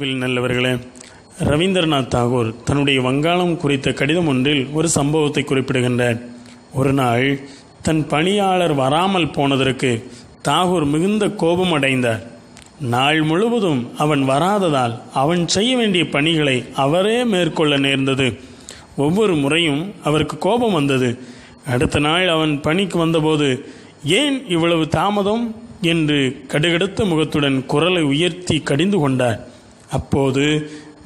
சபையில் நல்லவர்களே ரவீந்திரநாத் தாகூர் தன்னுடைய வங்காளம் குறித்த கடிதம் ஒன்றில் ஒரு சம்பவத்தை குறிப்பிடுகின்றார் ஒரு நாள் தன் பணியாளர் வராமல் போனதற்கு தாகூர் மிகுந்த கோபம் அடைந்தார் நாள் முழுவதும் அவன் வராததால் அவன் செய்ய வேண்டிய பணிகளை அவரே மேற்கொள்ள நேர்ந்தது ஒவ்வொரு முறையும் அவருக்கு கோபம் வந்தது அடுத்த நாள் அவன் பணிக்கு வந்தபோது ஏன் இவ்வளவு தாமதம் என்று கடுகடுத்த முகத்துடன் குரலை உயர்த்தி கடிந்து கொண்டார் அப்போது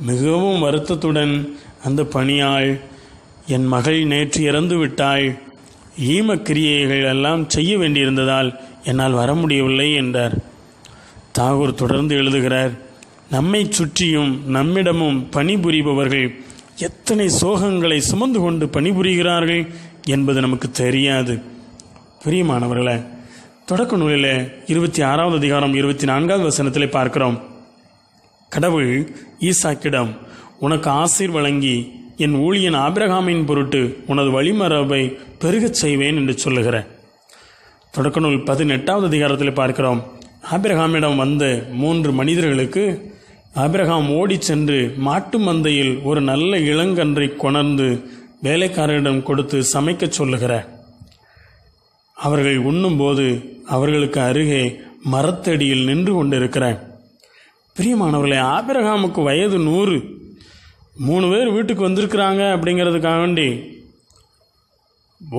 மிகவும் வருத்தத்துடன் அந்த பணியாள் என் மகள் நேற்று இறந்து விட்டாள் ஈமக்கிரியைகள் எல்லாம் செய்ய வேண்டியிருந்ததால் என்னால் வர முடியவில்லை என்றார் தாகூர் தொடர்ந்து எழுதுகிறார் நம்மை சுற்றியும் நம்மிடமும் பணிபுரிபவர்கள் எத்தனை சோகங்களை சுமந்து கொண்டு பணிபுரிகிறார்கள் என்பது நமக்கு தெரியாது பிரியமானவர்களே தொடக்க நூலில் இருபத்தி ஆறாவது அதிகாரம் இருபத்தி நான்காவது வசனத்தில் பார்க்கிறோம் கடவுள் ஈசாக்கிடம் உனக்கு ஆசீர் வழங்கி என் ஊழியன் ஆபிரகாமின் பொருட்டு உனது வழிமரபை பெருகச் செய்வேன் என்று சொல்லுகிற தொடக்க நூல் பதினெட்டாவது அதிகாரத்தில் பார்க்கிறோம் ஆபிரகாமிடம் வந்த மூன்று மனிதர்களுக்கு ஆபிரகாம் ஓடி சென்று மாட்டு மந்தையில் ஒரு நல்ல இளங்கன்றை கொணர்ந்து வேலைக்காரரிடம் கொடுத்து சமைக்கச் சொல்லுகிற அவர்கள் உண்ணும்போது அவர்களுக்கு அருகே மரத்தடியில் நின்று கொண்டிருக்கிறேன் பிரியமானவர்களே ஆபிரகாமுக்கு வயது நூறு மூணு பேர் வீட்டுக்கு வந்திருக்கிறாங்க அப்படிங்கிறதுக்காக வேண்டி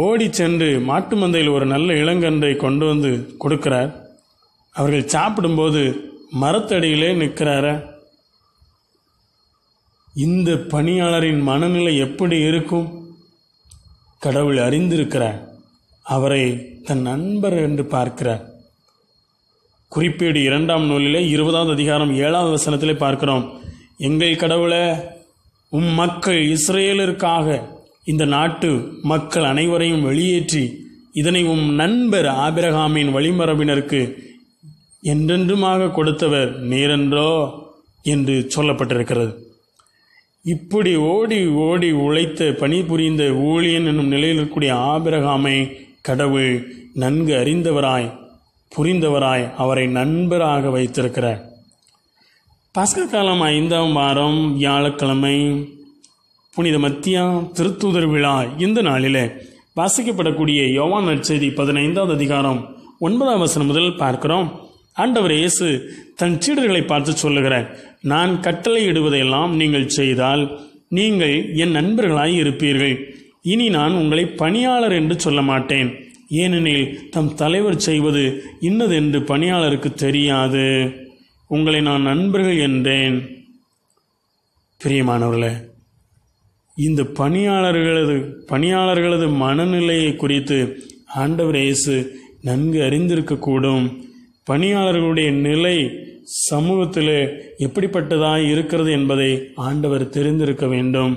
ஓடி சென்று மாட்டு மந்தையில் ஒரு நல்ல இளங்கன்றை கொண்டு வந்து கொடுக்கிறார் அவர்கள் சாப்பிடும்போது மரத்தடியிலே நிற்கிறார இந்த பணியாளரின் மனநிலை எப்படி இருக்கும் கடவுள் அறிந்திருக்கிறார் அவரை தன் நண்பர் என்று பார்க்கிறார் குறிப்பீடு இரண்டாம் நூலிலே இருபதாவது அதிகாரம் ஏழாவது வசனத்திலே பார்க்கிறோம் எங்கள் கடவுளை உம் மக்கள் இஸ்ரேலிற்காக இந்த நாட்டு மக்கள் அனைவரையும் வெளியேற்றி இதனை உம் நண்பர் ஆபிரகாமின் வழிமரபினருக்கு என்றென்றுமாக கொடுத்தவர் நீரென்றோ என்று சொல்லப்பட்டிருக்கிறது இப்படி ஓடி ஓடி உழைத்த பணிபுரிந்த ஊழியன் என்னும் நிலையில் இருக்கக்கூடிய ஆபிரகாமை கடவுள் நன்கு அறிந்தவராய் புரிந்தவராய் அவரை நண்பராக வைத்திருக்கிறார் பசங்க காலம் ஐந்தாம் வாரம் வியாழக்கிழமை புனித மத்தியா திருத்துதர் விழா இந்த நாளிலே வாசிக்கப்படக்கூடிய யோவான் நற்செய்தி பதினைந்தாவது அதிகாரம் ஒன்பதாம் வசனம் முதல் பார்க்கிறோம் ஆண்டவர் இயேசு தன் சீடர்களை பார்த்து சொல்லுகிறார் நான் கட்டளையிடுவதையெல்லாம் நீங்கள் செய்தால் நீங்கள் என் நண்பர்களாய் இருப்பீர்கள் இனி நான் உங்களை பணியாளர் என்று சொல்ல மாட்டேன் ஏனெனில் தம் தலைவர் செய்வது இன்னதென்று பணியாளருக்கு தெரியாது உங்களை நான் நண்பர்கள் என்றேன் பிரியமானவர்களே இந்த பணியாளர்களது பணியாளர்களது மனநிலையை குறித்து ஆண்டவர் இயேசு நன்கு அறிந்திருக்கக்கூடும் பணியாளர்களுடைய நிலை சமூகத்தில் எப்படிப்பட்டதாக இருக்கிறது என்பதை ஆண்டவர் தெரிந்திருக்க வேண்டும்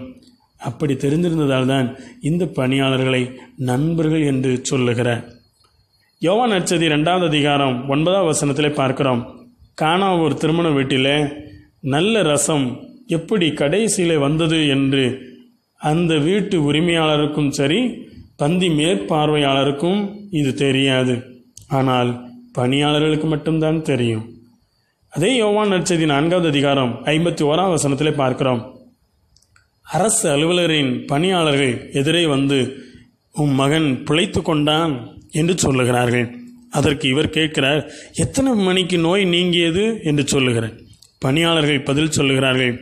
அப்படி தெரிந்திருந்ததால் தான் இந்த பணியாளர்களை நண்பர்கள் என்று சொல்லுகிற யோவான் நட்சதி ரெண்டாவது அதிகாரம் ஒன்பதாம் வசனத்தில் பார்க்கிறோம் காணா ஒரு திருமண வீட்டில் நல்ல ரசம் எப்படி கடைசியில் வந்தது என்று அந்த வீட்டு உரிமையாளருக்கும் சரி பந்தி மேற்பார்வையாளருக்கும் இது தெரியாது ஆனால் பணியாளர்களுக்கு மட்டும்தான் தெரியும் அதே யோவான் நட்சதி நான்காவது அதிகாரம் ஐம்பத்தி ஓராம் வசனத்தில் பார்க்கிறோம் அரசு அலுவலரின் பணியாளர்கள் எதிரே வந்து உம் மகன் பிழைத்து கொண்டான் என்று சொல்லுகிறார்கள் அதற்கு இவர் கேட்கிறார் எத்தனை மணிக்கு நோய் நீங்கியது என்று சொல்லுகிறார் பணியாளர்கள் பதில் சொல்லுகிறார்கள்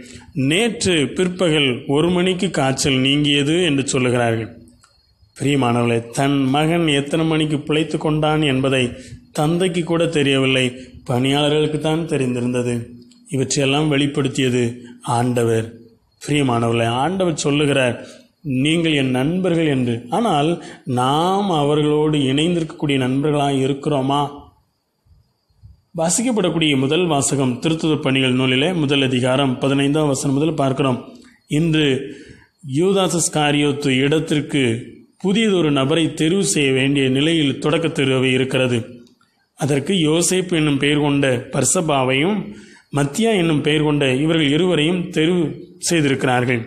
நேற்று பிற்பகல் ஒரு மணிக்கு காய்ச்சல் நீங்கியது என்று சொல்லுகிறார்கள் பிரியமானவர்களே தன் மகன் எத்தனை மணிக்கு பிழைத்து கொண்டான் என்பதை தந்தைக்கு கூட தெரியவில்லை பணியாளர்களுக்கு தான் தெரிந்திருந்தது இவற்றையெல்லாம் வெளிப்படுத்தியது ஆண்டவர் பிரியமானவர்களை ஆண்டவர் சொல்லுகிறார் நீங்கள் என் நண்பர்கள் என்று ஆனால் நாம் அவர்களோடு இணைந்திருக்கக்கூடிய நண்பர்களாக இருக்கிறோமா வாசிக்கப்படக்கூடிய முதல் வாசகம் திருத்துதர் பணிகள் நூலிலே முதல் அதிகாரம் பதினைந்தாம் வசனம் முதல் பார்க்கிறோம் இன்று யூதாசஸ் காரியோத்து இடத்திற்கு புதியதொரு நபரை தெரிவு செய்ய வேண்டிய நிலையில் தொடக்க தெருவை இருக்கிறது அதற்கு யோசேப் என்னும் பெயர் கொண்ட பர்சபாவையும் மத்தியா என்னும் பெயர் கொண்ட இவர்கள் இருவரையும் தெரிவு செய்திருக்கிறார்கள்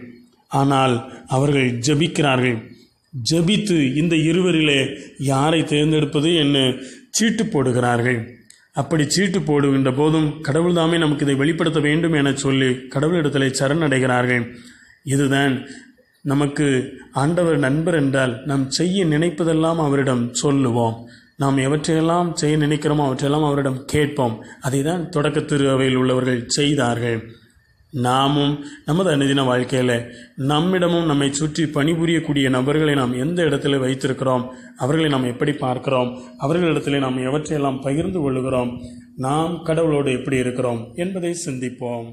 ஆனால் அவர்கள் ஜபிக்கிறார்கள் ஜபித்து இந்த இருவரிலே யாரை தேர்ந்தெடுப்பது என்று சீட்டு போடுகிறார்கள் அப்படி சீட்டு போடுகின்ற போதும் கடவுள்தாமே நமக்கு இதை வெளிப்படுத்த வேண்டும் என சொல்லி கடவுளிடத்தில் சரணடைகிறார்கள் இதுதான் நமக்கு ஆண்டவர் நண்பர் என்றால் நாம் செய்ய நினைப்பதெல்லாம் அவரிடம் சொல்லுவோம் நாம் எவற்றையெல்லாம் செய்ய நினைக்கிறோமோ அவற்றையெல்லாம் அவரிடம் கேட்போம் அதை தான் தொடக்க உள்ளவர்கள் செய்தார்கள் நாமும் நமது அனுதின வாழ்க்கையில் நம்மிடமும் நம்மை சுற்றி பணிபுரியக்கூடிய நபர்களை நாம் எந்த இடத்துல வைத்திருக்கிறோம் அவர்களை நாம் எப்படி பார்க்கிறோம் அவர்களிடத்தில் நாம் எவற்றையெல்லாம் பகிர்ந்து கொள்கிறோம் நாம் கடவுளோடு எப்படி இருக்கிறோம் என்பதை சிந்திப்போம்